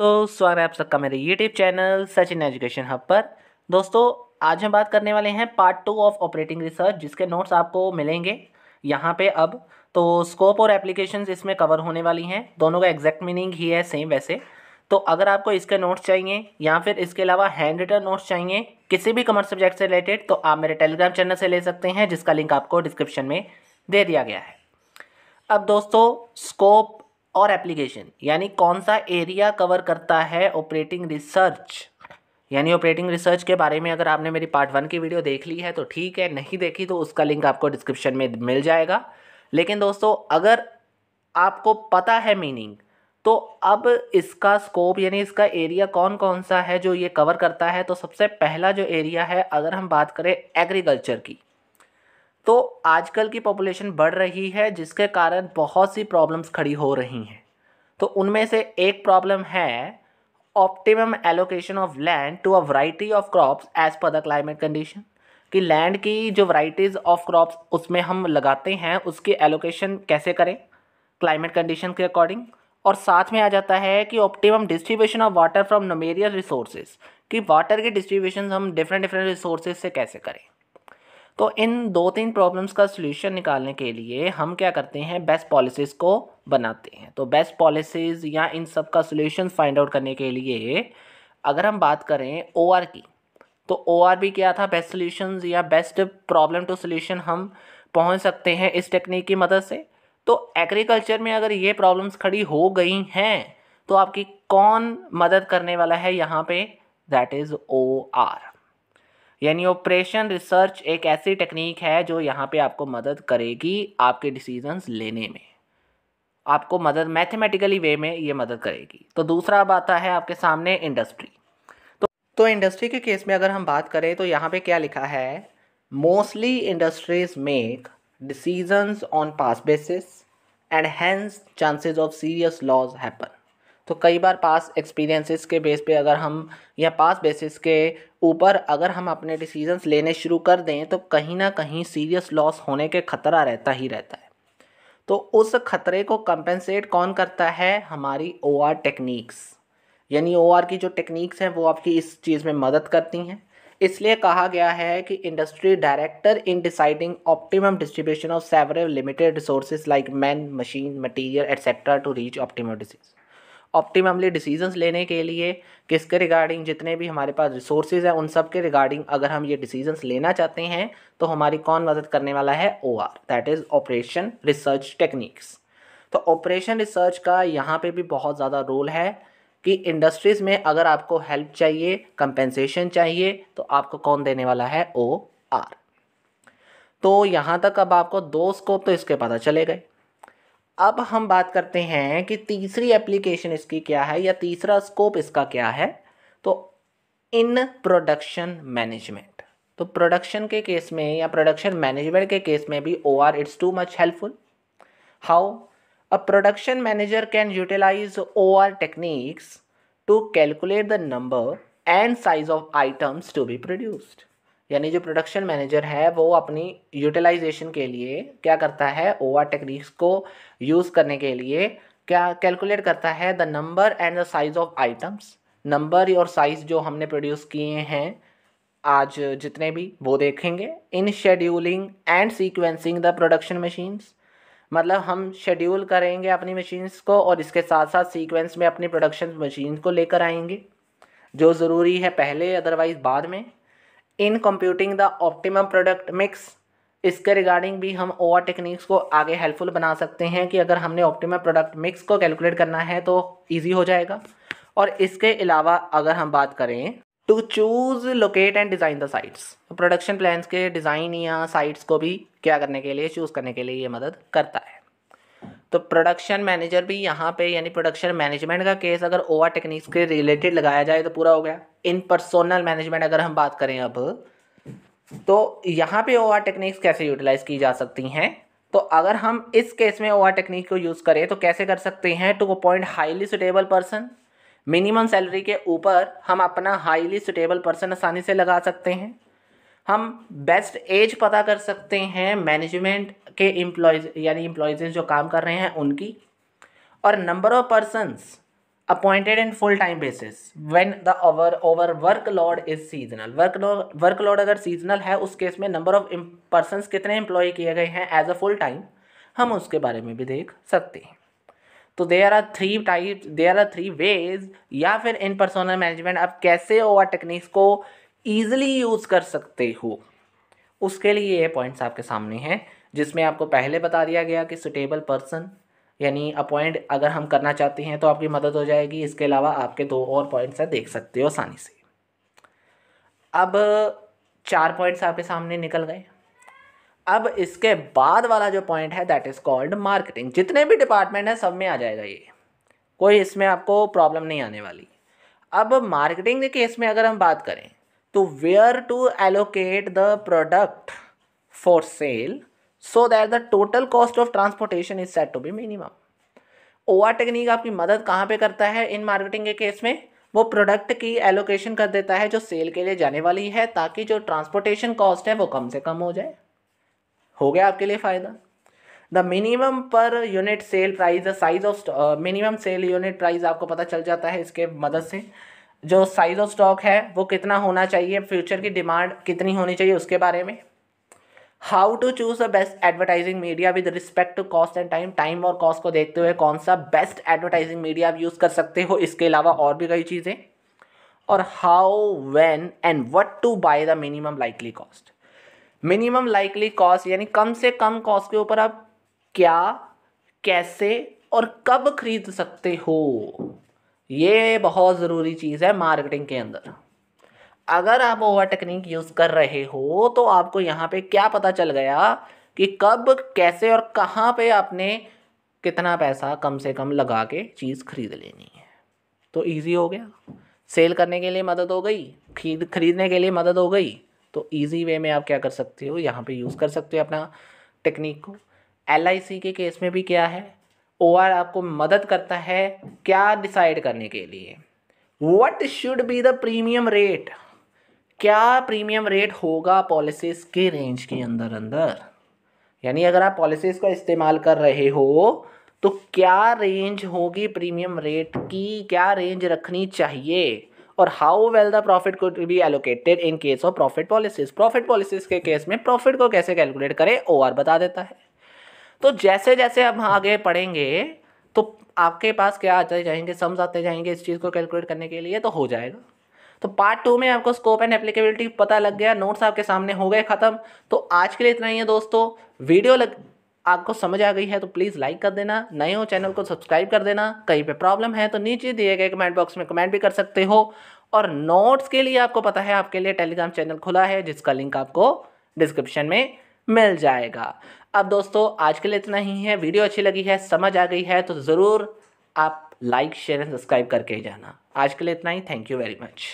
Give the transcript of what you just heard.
दोस्तों स्वागत है आप सबका मेरे YouTube channel Sachin education hub पर दोस्तों आज हम बात करने वाले हैं part two of operating research जिसके नोट्स आपको मिलेंगे यहाँ पे अब तो स्कोप और एप्लीकेशन इसमें कवर होने वाली हैं दोनों का एग्जैक्ट मीनिंग ही है सेम वैसे तो अगर आपको इसके नोट्स चाहिए या फिर इसके अलावा हैंड रिटर्न नोट्स चाहिए किसी भी कमर्स सब्जेक्ट से रिलेटेड तो आप मेरे टेलीग्राम चैनल से ले सकते हैं जिसका लिंक आपको डिस्क्रिप्शन में दे दिया गया है अब दोस्तों स्कोप और एप्लीकेशन यानी कौन सा एरिया कवर करता है ऑपरेटिंग रिसर्च यानी ऑपरेटिंग रिसर्च के बारे में अगर आपने मेरी पार्ट वन की वीडियो देख ली है तो ठीक है नहीं देखी तो उसका लिंक आपको डिस्क्रिप्शन में मिल जाएगा लेकिन दोस्तों अगर आपको पता है मीनिंग तो अब इसका स्कोप यानी इसका एरिया कौन कौन सा है जो ये कवर करता है तो सबसे पहला जो एरिया है अगर हम बात करें एग्रीकल्चर की तो आजकल की पॉपुलेशन बढ़ रही है जिसके कारण बहुत सी प्रॉब्लम्स खड़ी हो रही हैं तो उनमें से एक प्रॉब्लम है optimum allocation of land to a variety of crops as per the climate condition कि लैंड की जो वराइटीज़ ऑफ क्रॉप्स उसमें हम लगाते हैं उसकी एलोकेशन कैसे करें क्लाइमेट कंडीशन के अकॉर्डिंग और साथ में आ जाता है कि optimum distribution of water from numerical resources कि वाटर की डिस्ट्रीब्यूशन हम डिफरेंट डिफरेंट रिसोर्सेज से कैसे करें तो इन दो तीन प्रॉब्लम्स का सोल्यूशन निकालने के लिए हम क्या करते हैं बेस्ट पॉलिसीज़ को बनाते हैं तो बेस्ट पॉलिसीज़ या इन सब का सोल्यूशन फाइंड आउट करने के लिए अगर हम बात करें ओ की तो ओ आर भी क्या था बेस्ट सोल्यूशन या बेस्ट प्रॉब्लम टू सोल्यूशन हम पहुंच सकते हैं इस टेक्निक की मदद से तो एग्रीकल्चर में अगर ये प्रॉब्लम्स खड़ी हो गई हैं तो आपकी कौन मदद करने वाला है यहाँ पे दैट इज़ ओ आर यानी ऑपरेशन रिसर्च एक ऐसी टेक्निक है जो यहाँ पे आपको मदद करेगी आपके डिसीजंस लेने में आपको मदद मैथमेटिकली वे में ये मदद करेगी तो दूसरा अब आता है आपके सामने इंडस्ट्री तो तो इंडस्ट्री के केस में अगर हम बात करें तो यहाँ पे क्या लिखा है mostly industries make decisions on pass basis and hence chances of serious loss happen तो कई बार पास एक्सपीरियंसेस के बेस पे अगर हम या पास बेसिस के ऊपर अगर हम अपने डिसीजंस लेने शुरू कर दें तो कहीं ना कहीं सीरियस लॉस होने के खतरा रहता ही रहता है तो उस खतरे को कंपेंसेट कौन करता है हमारी ओ आर टेक्निक्स यानी ओ आर की जो टेक्निक्स हैं वो आपकी इस चीज़ में मदद करती हैं इसलिए कहा गया है कि industry director in deciding optimum distribution of several limited resources like man machine material etcetera to reach optimum decision optimally decisions लेने के लिए किसके रिगार्डिंग जितने भी हमारे पास रिसोर्सेज हैं उन सब के रिगार्डिंग अगर हम ये डिसीजंस लेना चाहते हैं तो हमारी कौन मदद करने वाला है O R that is operation research techniques तो ऑपरेशन रिसर्च का यहाँ पे भी बहुत ज़्यादा रोल है कि इंडस्ट्रीज़ में अगर आपको हेल्प चाहिए कंपेंसेशन चाहिए तो आपको कौन देने वाला है ओ आर तो यहाँ तक अब आपको दो स्कोप तो इसके पता चले गए अब हम बात करते हैं कि तीसरी एप्लीकेशन इसकी क्या है या तीसरा स्कोप इसका क्या है तो इन प्रोडक्शन मैनेजमेंट तो प्रोडक्शन के केस में या प्रोडक्शन मैनेजमेंट के केस में भी O R it's too much helpful how a production manager can utilize O R techniques to calculate the number and size of items to be produced यानी जो production manager है वो अपनी utilisation के लिए क्या करता है ओवा टेक्निक्स को यूज़ करने के लिए क्या कैलकुलेट करता है the number and the size of items number और साइज जो हमने प्रोड्यूस किए हैं आज जितने भी वो देखेंगे in scheduling and sequencing the production machines मतलब हम शेड्यूल करेंगे अपनी मशीन्स को और इसके साथ साथ सीक्वेंस में अपनी प्रोडक्शन मशीन को लेकर आएंगे जो ज़रूरी है पहले अदरवाइज़ बाद में in computing the optimum product mix इसके रिगार्डिंग भी हम ओवर टेक्निक्स को आगे हेल्पफुल बना सकते हैं कि अगर हमने ऑप्टिमम प्रोडक्ट मिक्स को कैलकुलेट करना है तो ईजी हो जाएगा और इसके अलावा अगर हम बात करें to choose locate and design the sites production plans के डिज़ाइन या साइट्स को भी क्या करने के लिए चूज़ करने के लिए ये मदद करता है तो प्रोडक्शन मैनेजर भी यहाँ पे यानी प्रोडक्शन मैनेजमेंट का केस अगर ओवा टेक्निक्स के रिलेटेड लगाया जाए तो पूरा हो गया इन पर्सोनल मैनेजमेंट अगर हम बात करें अब तो यहाँ पे ओवा टेक्निक्स कैसे यूटिलाइज की जा सकती हैं तो अगर हम इस केस में ओवा टेक्निक को यूज़ करें तो कैसे कर सकते हैं to appoint highly suitable person minimum salary के ऊपर हम अपना हाईली सुटेबल पर्सन आसानी से लगा सकते हैं हम बेस्ट एज पता कर सकते हैं मैनेजमेंट के एम्प्लॉयज यानी एम्प्लॉयज़ जो काम कर रहे हैं उनकी और number of persons appointed in full time basis when the over over work load is seasonal work work load अगर सीजनल है उस केस में नंबर ऑफ पर्सनस कितने एम्प्लॉय किए गए हैं एज अ फुल टाइम हम उसके बारे में भी देख सकते हैं तो they are three type they are three ways या फिर इन पर्सनल मैनेजमेंट आप कैसे ओवर टेक्निक्स को ईजिली यूज़ कर सकते हो उसके लिए ये पॉइंट्स आपके सामने हैं जिसमें आपको पहले बता दिया गया कि सुटेबल पर्सन यानी अपॉइंट अगर हम करना चाहते हैं तो आपकी मदद हो जाएगी इसके अलावा आपके दो और पॉइंट्स हैं देख सकते हो आसानी से अब चार पॉइंट्स आपके सामने निकल गए अब इसके बाद वाला जो पॉइंट है दैट इज़ कॉल्ड मार्केटिंग जितने भी डिपार्टमेंट हैं सब में आ जाएगा ये कोई इसमें आपको प्रॉब्लम नहीं आने वाली अब मार्केटिंग के केस में अगर हम बात करें तो where to allocate the product for sale so that the total cost of transportation is set to be minimum ओवा टेक्निक आपकी मदद कहाँ पे करता है इन मार्केटिंग के केस में वो प्रोडक्ट की एलोकेशन कर देता है जो सेल के लिए जाने वाली है ताकि जो ट्रांसपोर्टेशन कॉस्ट है वो कम से कम हो जाए हो गया आपके लिए फ़ायदा the minimum per unit sale price the size of minimum sale unit price आपको पता चल जाता है इसके मदद से जो साइज ऑफ स्टॉक है वो कितना होना चाहिए फ्यूचर की डिमांड कितनी होनी चाहिए उसके बारे में how to choose the best advertising media with respect to cost and time time और कॉस्ट को देखते हुए कौन सा बेस्ट एडवर्टाइजिंग मीडिया आप यूज़ कर सकते हो इसके अलावा और भी कई चीज़ें और how when and what to buy the minimum likely cost minimum likely cost यानी कम से कम कॉस्ट के ऊपर आप क्या कैसे और कब खरीद सकते हो ये बहुत ज़रूरी चीज़ है मार्केटिंग के अंदर अगर आप ओवर टेक्निक यूज़ कर रहे हो तो आपको यहाँ पे क्या पता चल गया कि कब कैसे और कहाँ पे आपने कितना पैसा कम से कम लगा के चीज़ खरीद लेनी है तो ईजी हो गया सेल करने के लिए मदद हो गई खरीद खरीदने के लिए मदद हो गई तो ईजी वे में आप क्या कर सकते हो यहाँ पे यूज़ कर सकते हो अपना टेक्निक को एल के केस में भी क्या है ओ आपको मदद करता है क्या डिसाइड करने के लिए what should be the premium rate क्या प्रीमियम रेट होगा पॉलिसीज़ के रेंज के अंदर अंदर यानी अगर आप पॉलिसीज़ का इस्तेमाल कर रहे हो तो क्या रेंज होगी प्रीमियम रेट की क्या रेंज रखनी चाहिए और how well the profit could be allocated in case of profit policies profit policies के केस में प्रॉफिट को कैसे कैलकुलेट करें ओ आर बता देता है तो जैसे जैसे हम आगे पढ़ेंगे तो आपके पास क्या आते जाएंगे समझ आते जाएंगे इस चीज़ को कैलकुलेट करने के लिए तो हो जाएगा तो पार्ट टू में आपको स्कोप एंड एप्लीकेबिलिटी पता लग गया नोट्स आपके सामने हो गए ख़त्म तो आज के लिए इतना ही है दोस्तों वीडियो लग आपको समझ आ गई है तो प्लीज़ लाइक कर देना नए हो चैनल को सब्सक्राइब कर देना कहीं पे प्रॉब्लम है तो नीचे दिए गए कमेंट बॉक्स में कमेंट भी कर सकते हो और नोट्स के लिए आपको पता है आपके लिए टेलीग्राम चैनल खुला है जिसका लिंक आपको डिस्क्रिप्शन में मिल जाएगा अब दोस्तों आज के लिए इतना ही है वीडियो अच्छी लगी है समझ आ गई है तो ज़रूर आप लाइक शेयर एंड सब्सक्राइब करके ही जाना आज के लिए इतना ही थैंक यू वेरी मच